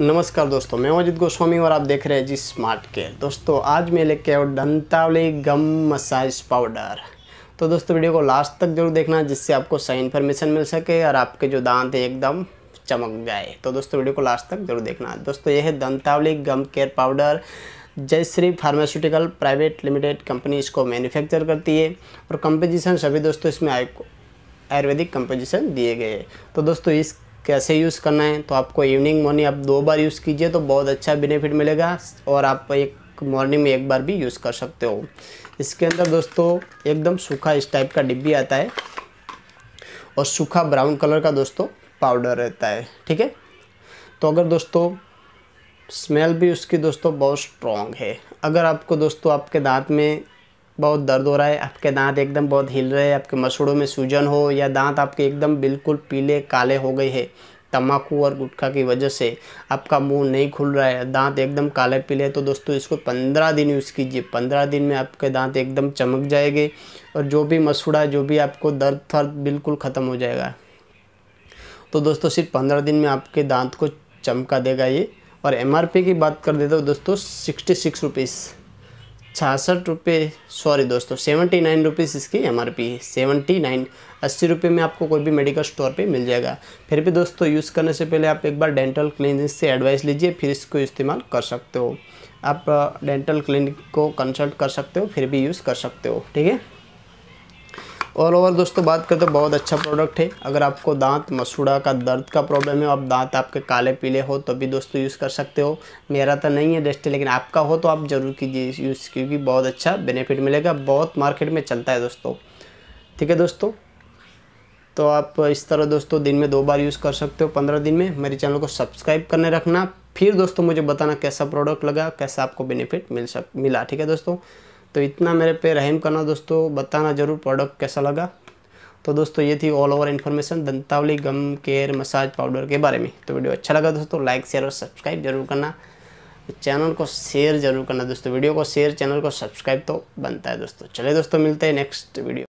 नमस्कार दोस्तों मैं अजित गोस्वामी और आप देख रहे हैं जी स्मार्ट केयर दोस्तों आज मैं लेके आया दंतावली गम मसाज पाउडर तो दोस्तों वीडियो को लास्ट तक जरूर देखना जिससे आपको सही इन्फॉर्मेशन मिल सके और आपके जो दांत है एकदम चमक जाए तो दोस्तों वीडियो को लास्ट तक जरूर देखना दोस्तों यह है Dantavali gum care powder Jayshree pharmaceutical private limited company इसको मैन्युफैक्चर करती है और कंपोजिशन सभी दोस्तों इसमें आयुर्वेदिक कंपोजिशन दिए गए तो दोस्तों इस कैसे यूज़ करना है तो आपको इवनिंग मॉर्निंग आप दो बार यूज़ कीजिए तो बहुत अच्छा बेनिफिट मिलेगा और आप एक मॉर्निंग में एक बार भी यूज़ कर सकते हो इसके अंदर दोस्तों एकदम सूखा इस टाइप का डिब्बी आता है और सूखा ब्राउन कलर का दोस्तों पाउडर रहता है ठीक है तो अगर दोस्तों स्मेल भी उसकी दोस्तों बहुत स्ट्रॉन्ग है अगर आपको दोस्तों आपके दांत में बहुत दर्द हो रहा है आपके दांत एकदम बहुत हिल रहे हैं आपके मसूड़ों में सूजन हो या दांत आपके एकदम बिल्कुल पीले काले हो गए हैं तम्बाकू और गुटखा की वजह से आपका मुंह नहीं खुल रहा है दांत एकदम काले पीले तो दोस्तों इसको पंद्रह दिन यूज़ कीजिए पंद्रह दिन में आपके दांत एकदम चमक जाएंगे और जो भी मसूड़ा जो भी आपको दर्द फर्द बिल्कुल ख़त्म हो जाएगा तो दोस्तों सिर्फ पंद्रह दिन में आपके दांत को चमका देगा ये और एम की बात कर देते हो दोस्तों सिक्सटी सिक्स रुपीज़ छियासठ रुपये सॉरी दोस्तों सेवेंटी नाइन रुपीज़ इसकी एम आर पी है सेवेंटी नाइन अस्सी रुपये में आपको कोई भी मेडिकल स्टोर पे मिल जाएगा फिर भी दोस्तों यूज़ करने से पहले आप एक बार डेंटल क्लिनिक से एडवाइस लीजिए फिर इसको इस्तेमाल कर सकते हो आप डेंटल क्लिनिक को कंसल्ट कर सकते हो फिर भी यूज़ कर सकते हो ठीक है ऑल ओवर दोस्तों बात करें तो बहुत अच्छा प्रोडक्ट है अगर आपको दांत मसूड़ा का दर्द का प्रॉब्लम है आप दांत आपके काले पीले हो तो भी दोस्तों यूज़ कर सकते हो मेरा तो नहीं है डस्ट लेकिन आपका हो तो आप ज़रूर कीजिए यूज़ क्योंकि बहुत अच्छा बेनिफिट मिलेगा बहुत मार्केट में चलता है दोस्तों ठीक है दोस्तों तो आप इस तरह दोस्तों दिन में दो बार यूज़ कर सकते हो पंद्रह दिन में मेरे चैनल को सब्सक्राइब करने रखना फिर दोस्तों मुझे बताना कैसा प्रोडक्ट लगा कैसा आपको बेनिफिट मिल सक मिला ठीक है दोस्तों तो इतना मेरे पे रहम करना दोस्तों बताना ज़रूर प्रोडक्ट कैसा लगा तो दोस्तों ये थी all over information Dantavali gum care massage powder के बारे में तो वीडियो अच्छा लगा दोस्तों लाइक शेयर और सब्सक्राइब जरूर करना चैनल को शेयर जरूर करना दोस्तों वीडियो को शेयर चैनल को सब्सक्राइब तो बनता है दोस्तों चले दोस्तों मिलते हैं नेक्स्ट वीडियो